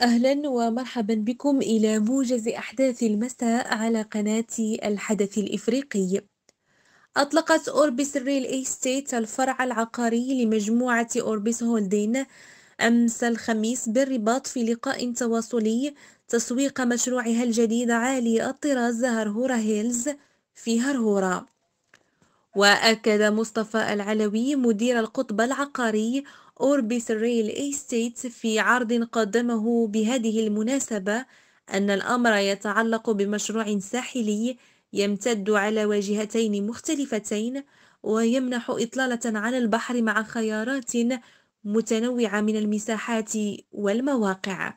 أهلا ومرحبا بكم إلى موجز أحداث المساء على قناة الحدث الإفريقي أطلقت أوربس ريل إيستيت الفرع العقاري لمجموعة أوربس هولدين أمس الخميس بالرباط في لقاء تواصلي تسويق مشروعها الجديد عالي الطراز هرهورا هيلز في هرهورا وأكد مصطفى العلوي مدير القطب العقاري أوربيس ريل إيستيت في عرض قدمه بهذه المناسبة أن الأمر يتعلق بمشروع ساحلي يمتد على واجهتين مختلفتين ويمنح إطلالة على البحر مع خيارات متنوعة من المساحات والمواقع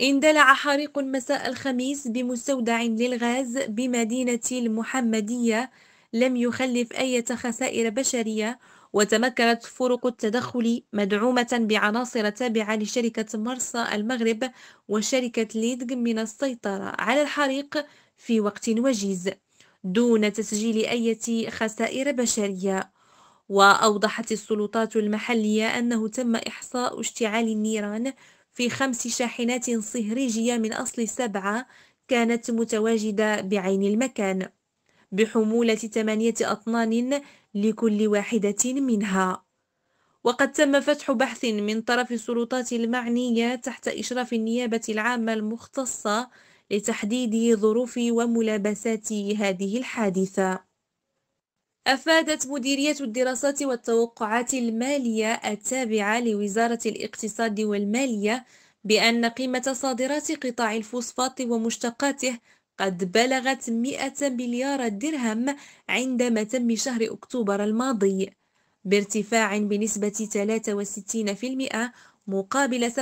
اندلع حريق مساء الخميس بمستودع للغاز بمدينة المحمدية لم يخلف أية خسائر بشرية وتمكنت فرق التدخل مدعومة بعناصر تابعة لشركة مرسى المغرب وشركة ليدغ من السيطرة على الحريق في وقت وجيز دون تسجيل أية خسائر بشرية وأوضحت السلطات المحلية أنه تم إحصاء اشتعال النيران في خمس شاحنات صهريجية من أصل سبعة كانت متواجدة بعين المكان بحمولة ثمانية أطنان لكل واحدة منها وقد تم فتح بحث من طرف السلطات المعنية تحت إشراف النيابة العامة المختصة لتحديد ظروف وملابسات هذه الحادثة أفادت مديرية الدراسات والتوقعات المالية التابعة لوزارة الاقتصاد والمالية بأن قيمة صادرات قطاع الفوسفات ومشتقاته قد بلغت 100 مليار درهم عندما تم شهر أكتوبر الماضي بارتفاع بنسبة 63% مقابل 47.8%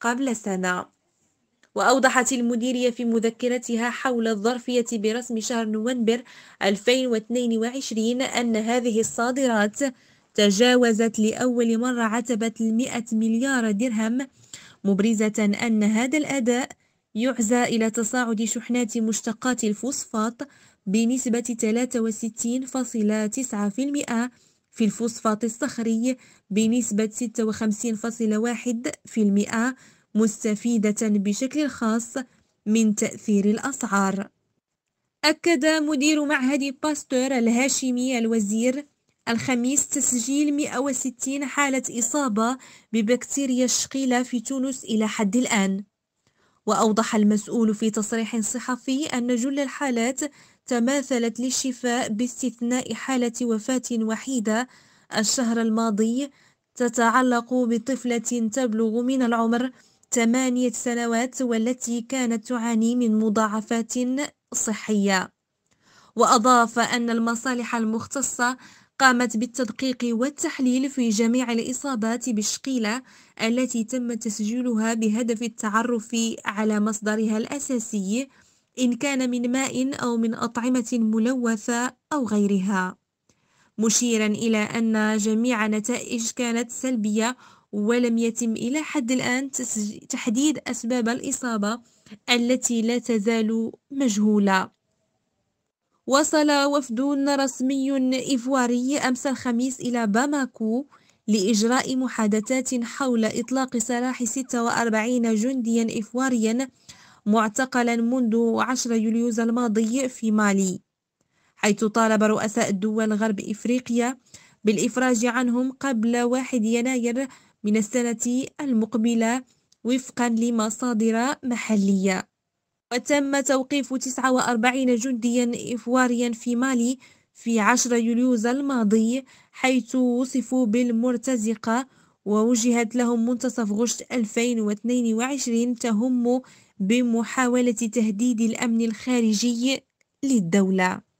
قبل سنة وأوضحت المديرية في مذكرتها حول الظرفية برسم شهر نوفمبر 2022 أن هذه الصادرات تجاوزت لأول مرة عتبة المئة مليار درهم مبرزة أن هذا الأداء يعزى إلى تصاعد شحنات مشتقات الفوسفات بنسبة 63.9% في الفوسفات الصخري بنسبة 56.1% مستفيدة بشكل خاص من تأثير الأسعار أكد مدير معهد باستور الهاشمي الوزير الخميس تسجيل 160 حالة إصابة ببكتيريا الشقيلة في تونس إلى حد الآن وأوضح المسؤول في تصريح صحفي أن جل الحالات تماثلت للشفاء باستثناء حالة وفاة وحيدة الشهر الماضي تتعلق بطفلة تبلغ من العمر ثمانية سنوات والتي كانت تعاني من مضاعفات صحية وأضاف أن المصالح المختصة قامت بالتدقيق والتحليل في جميع الإصابات بالشقيلة التي تم تسجيلها بهدف التعرف على مصدرها الأساسي إن كان من ماء أو من أطعمة ملوثة أو غيرها مشيرا إلى أن جميع نتائج كانت سلبية ولم يتم إلى حد الآن تحديد أسباب الإصابة التي لا تزال مجهولة وصل وفد رسمي إيفواري أمس الخميس إلى باماكو لإجراء محادثات حول إطلاق سراح 46 جنديا إيفواريا معتقلا منذ 10 يوليوز الماضي في مالي حيث طالب رؤساء الدول غرب إفريقيا بالإفراج عنهم قبل 1 يناير من السنة المقبلة وفقا لمصادر محلية وتم توقيف 49 جنديا إفواريا في مالي في 10 يوليوز الماضي حيث وصفوا بالمرتزقة ووجهت لهم منتصف غشت 2022 تهم بمحاولة تهديد الأمن الخارجي للدولة